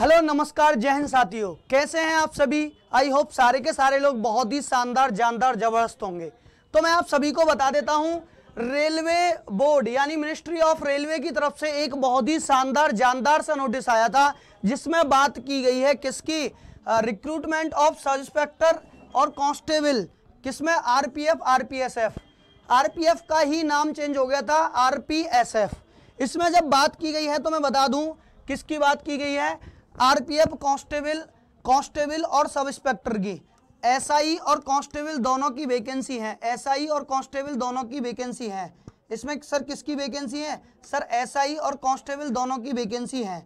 hello नमस्कार जय हिंद साथियों कैसे हैं आप सभी आई होप सारे के सारे लोग बहुत ही शानदार जानदार जबरदस्त होंगे तो मैं आप सभी को बता देता हूं रेलवे बोर्ड यानी मिनिस्ट्री ऑफ रेलवे की तरफ से एक बहुत ही शानदार जानदार सा नोटिस आया था जिसमें बात की गई है किसकी रिक्रूटमेंट ऑफ सब इंस्पेक्टर और कॉन्स्टेबल किसमें आर पी एफ का ही नाम चेंज हो गया था आर पी एस एफ इसमें जब बात की गई है तो मैं बता दूं किसकी बात की गई है आरपीएफ कांस्टेबल कांस्टेबल और सब इंस्पेक्टर की एसआई और कांस्टेबल दोनों की वैकेंसी है एसआई और कांस्टेबल दोनों की वैकेंसी है इसमें सर किसकी वैकेंसी है सर एसआई और कांस्टेबल दोनों की वैकेंसी है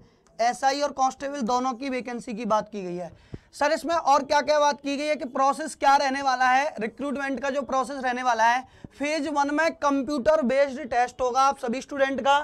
एसआई और कांस्टेबल दोनों की वैकेंसी की बात की गई है सर इसमें और क्या क्या बात की गई है कि प्रोसेस क्या रहने वाला है रिक्रूटमेंट का जो प्रोसेस रहने वाला है फेज वन में कंप्यूटर बेस्ड टेस्ट होगा आप सभी स्टूडेंट का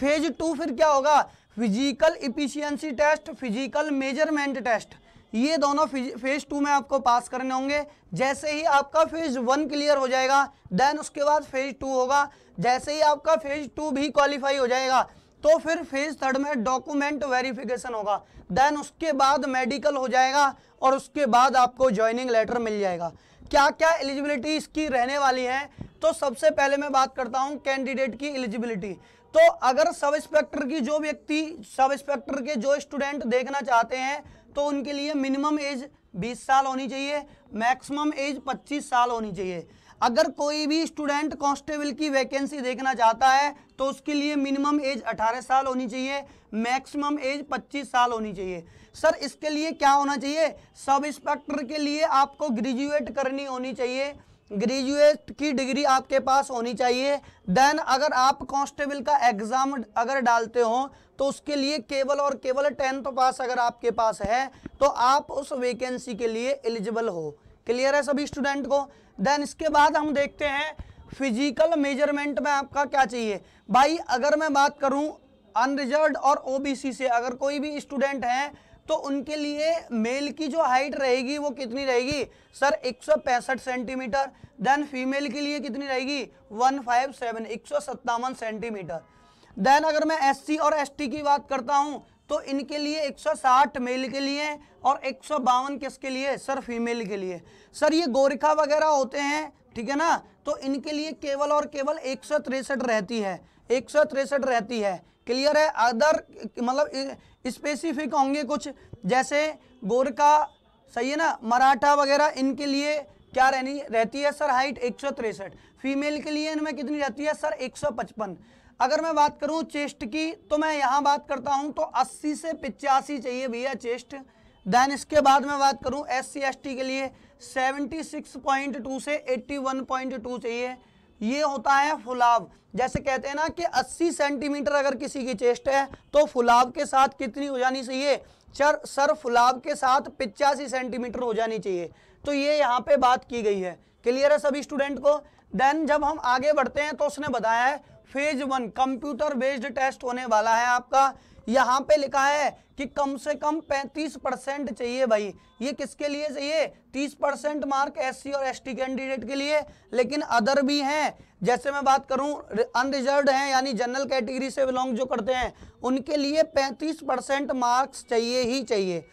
फेज टू फिर क्या होगा physical efficiency test physical measurement test ये दोनों फेज टू में आपको पास करने होंगे जैसे ही आपका फेज वन क्लियर हो जाएगा देन उसके बाद फेज टू होगा जैसे ही आपका फेज टू भी क्वालिफाई हो जाएगा तो फिर फेज थर्ड में डॉक्यूमेंट वेरिफिकेशन होगा देन उसके बाद मेडिकल हो जाएगा और उसके बाद आपको ज्वाइनिंग लेटर मिल जाएगा क्या क्या एलिजिबिलिटी इसकी रहने वाली है तो सबसे पहले मैं बात करता हूं कैंडिडेट की एलिजिबिलिटी तो अगर सब इंस्पेक्टर की जो व्यक्ति सब इंस्पेक्टर के जो स्टूडेंट देखना चाहते हैं तो उनके लिए मिनिमम एज 20 साल होनी चाहिए मैक्सिमम एज 25 साल होनी चाहिए अगर कोई भी स्टूडेंट कांस्टेबल की वैकेंसी देखना चाहता है तो उसके लिए मिनिमम एज 18 साल होनी चाहिए मैक्सिमम एज 25 साल होनी चाहिए सर इसके लिए क्या होना चाहिए सब इंस्पेक्टर के लिए आपको ग्रेजुएट करनी होनी चाहिए ग्रेजुएट की डिग्री आपके पास होनी चाहिए देन अगर आप कांस्टेबल का एग्ज़ाम अगर डालते हो तो उसके लिए केवल और केवल टेंथ पास अगर आपके पास है तो आप उस वैकेंसी के लिए एलिजिबल हो क्लियर है सभी स्टूडेंट को देन इसके बाद हम देखते हैं फिजिकल मेजरमेंट में आपका क्या चाहिए भाई अगर मैं बात करूं अनरिजर्व और ओबीसी से अगर कोई भी स्टूडेंट है तो उनके लिए मेल की जो हाइट रहेगी वो कितनी रहेगी सर 165 सेंटीमीटर देन फीमेल के लिए कितनी रहेगी 157 एक सेंटीमीटर देन अगर मैं एससी और एसटी की बात करता हूँ तो इनके लिए 160 मेल के लिए और एक किसके लिए सर फीमेल के लिए सर ये गोरखा वगैरह होते हैं ठीक है ना तो इनके लिए केवल और केवल एक रहती है एक रहती है क्लियर है अदर मतलब स्पेसिफिक होंगे कुछ जैसे गोरखा सही है ना मराठा वगैरह इनके लिए क्या रहनी रहती है सर हाइट एक फीमेल के लिए इनमें कितनी रहती है सर एक अगर मैं बात करूं चेस्ट की तो मैं यहाँ बात करता हूं तो 80 से पिचासी चाहिए भैया चेस्ट देन इसके बाद मैं बात करूं एस सी के लिए 76.2 से 81.2 चाहिए ये होता है फुलाव जैसे कहते हैं ना कि 80 सेंटीमीटर अगर किसी की चेस्ट है तो फुलाव के साथ कितनी हो जानी चाहिए चर सर फुलाव के साथ पिचासी सेंटीमीटर हो जानी चाहिए तो ये यहाँ पे बात की गई है क्लियर है सभी स्टूडेंट को देन जब हम आगे बढ़ते हैं तो उसने बताया है phase one computer based test होने वाला है आपका यहाँ पे लिखा है कि कम से कम 35 परसेंट चाहिए भाई ये किसके लिए चाहिए 30 परसेंट मार्क एससी और एसटी कैंडिडेट के लिए लेकिन अदर भी हैं जैसे मैं बात करूं अनरिजर्व हैं यानी जनरल कैटेगरी से बिलोंग जो करते हैं उनके लिए 35 परसेंट मार्क्स चाहिए ही चाहिए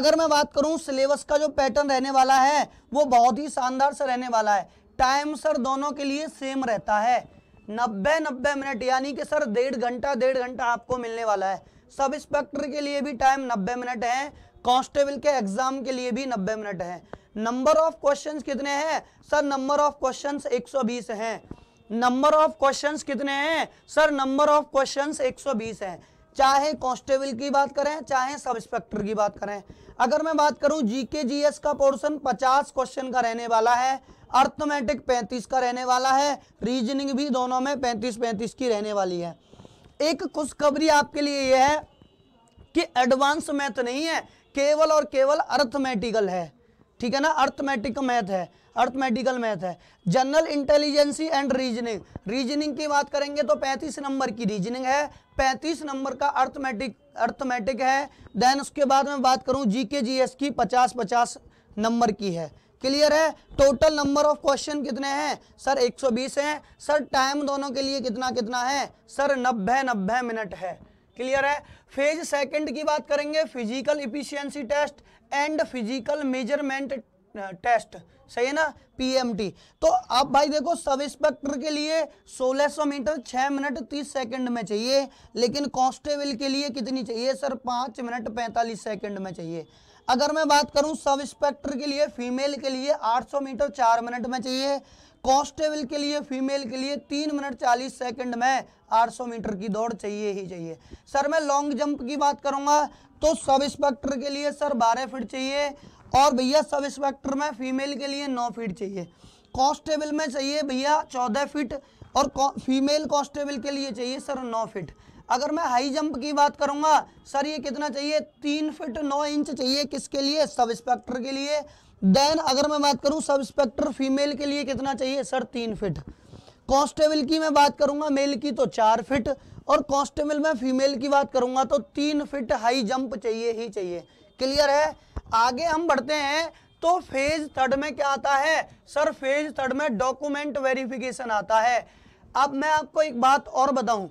अगर मैं बात करूं सिलेबस का जो पैटर्न रहने वाला है वो बहुत ही शानदार से रहने वाला है टाइम सर दोनों के लिए सेम रहता है नब्बे नब्बे मिनट यानी कि सर डेढ़ घंटा डेढ़ घंटा आपको मिलने वाला है सब इंस्पेक्टर के लिए भी टाइम नब्बे मिनट है कांस्टेबल के एग्जाम के लिए भी नब्बे मिनट है नंबर ऑफ क्वेश्चन कितने हैं सर नंबर ऑफ क्वेश्चन एक हैं नंबर ऑफ क्वेश्चन कितने हैं सर नंबर ऑफ क्वेश्चन 120 हैं चाहे कांस्टेबल की बात करें चाहे सब इंस्पेक्टर की बात करें अगर मैं बात करूं जीके जीएस का पोर्शन 50 क्वेश्चन का रहने वाला है अर्थमेटिक 35 का रहने वाला है रीजनिंग भी दोनों में 35 35 की रहने वाली है एक खुशखबरी आपके लिए यह है कि एडवांस मैथ नहीं है केवल और केवल अर्थमेटिकल है ठीक है ना अर्थमेटिक मैथ है अर्थमेटिकल मैथ है general intelligence and reasoning reasoning की बात करेंगे तो पैंतीस नंबर की रीजनिंग है पैंतीस नंबर का अर्थमेटिक अर्थमेटिक है देन उसके बाद मैं बात करूँ जी के जी एस की पचास पचास नंबर की है क्लियर है टोटल नंबर ऑफ क्वेश्चन कितने हैं सर 120 हैं सर टाइम दोनों के लिए कितना कितना है सर 90 90 मिनट है क्लियर है फेज सेकंड की बात करेंगे physical efficiency test and physical measurement test सही है ना पीएमटी तो आप भाई देखो सब इंस्पेक्टर के लिए 1600 मीटर 6 मिनट 30 सेकंड में चाहिए लेकिन कांस्टेबल के लिए कितनी चाहिए सर 5 मिनट 45 सेकंड में चाहिए अगर मैं बात करूं सब इंस्पेक्टर के लिए फीमेल के लिए 800 मीटर 4 मिनट में चाहिए कॉन्स्टेबल के लिए फीमेल के लिए तीन मिनट चालीस सेकंड में 800 मीटर की दौड़ चाहिए ही चाहिए सर मैं लॉन्ग जंप की बात करूंगा तो सब इंस्पेक्टर के लिए सर 12 फीट चाहिए और भैया सब इंस्पेक्टर में फीमेल के लिए 9 फीट चाहिए कॉन्स्टेबल में चाहिए भैया 14 फीट और फीमेल कॉन्स्टेबल के लिए चाहिए सर नौ फीट अगर मैं हाई जंप की बात करूंगा सर ये कितना चाहिए तीन फिट नौ इंच चाहिए किसके लिए सब इंस्पेक्टर के लिए देन अगर मैं बात करूं सब इंस्पेक्टर फीमेल के लिए कितना चाहिए सर तीन फिट कॉन्स्टेबल की मैं बात करूंगा मेल की तो चार फिट और कॉन्स्टेबल में फीमेल की बात करूंगा तो तीन फिट हाई जंप चाहिए ही चाहिए क्लियर है आगे हम बढ़ते हैं तो फेज थर्ड में क्या आता है सर फेज थर्ड में डॉक्यूमेंट वेरिफिकेशन आता है अब मैं आपको एक बात और बताऊं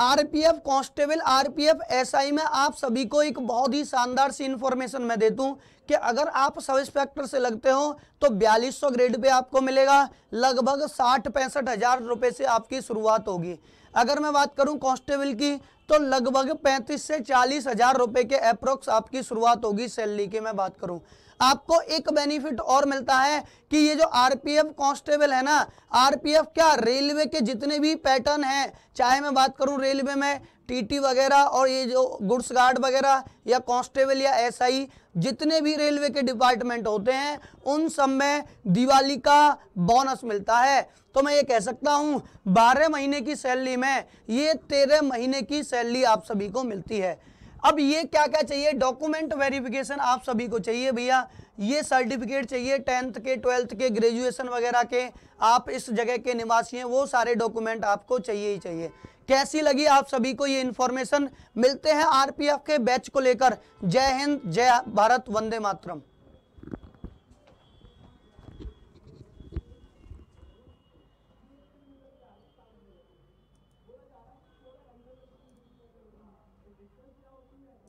आरपीएफ कांस्टेबल आरपीएफ एसआई में आप सभी को एक बहुत ही शानदार सी इन्फॉर्मेशन मैं दे दूं कि अगर आप सब इंस्पेक्टर से लगते हो तो 4200 ग्रेड पे आपको मिलेगा लगभग साठ पैंसठ हजार रुपये से आपकी शुरुआत होगी अगर मैं बात करूं कांस्टेबल की तो लगभग पैंतीस से चालीस हजार रुपए के अप्रोक्स आपकी शुरुआत होगी सैलरी की मैं बात करूँ आपको एक बेनिफिट और मिलता है कि ये जो आरपीएफ कांस्टेबल है ना आरपीएफ क्या रेलवे के जितने भी पैटर्न हैं चाहे मैं बात करूं रेलवे में टीटी वगैरह और ये जो गुड्स गार्ड वगैरह या कांस्टेबल या एसआई जितने भी रेलवे के डिपार्टमेंट होते हैं उन सब में दिवाली का बोनस मिलता है तो मैं ये कह सकता हूँ बारह महीने की सैलरी में ये तेरह महीने की सैलरी आप सभी को मिलती है अब ये क्या क्या चाहिए डॉक्यूमेंट वेरिफिकेशन आप सभी को चाहिए भैया ये सर्टिफिकेट चाहिए टेंथ के ट्वेल्थ के ग्रेजुएशन वगैरह के आप इस जगह के निवासी हैं वो सारे डॉक्यूमेंट आपको चाहिए ही चाहिए कैसी लगी आप सभी को ये इन्फॉर्मेशन मिलते हैं आरपीएफ के बैच को लेकर जय हिंद जय भारत वंदे मातरम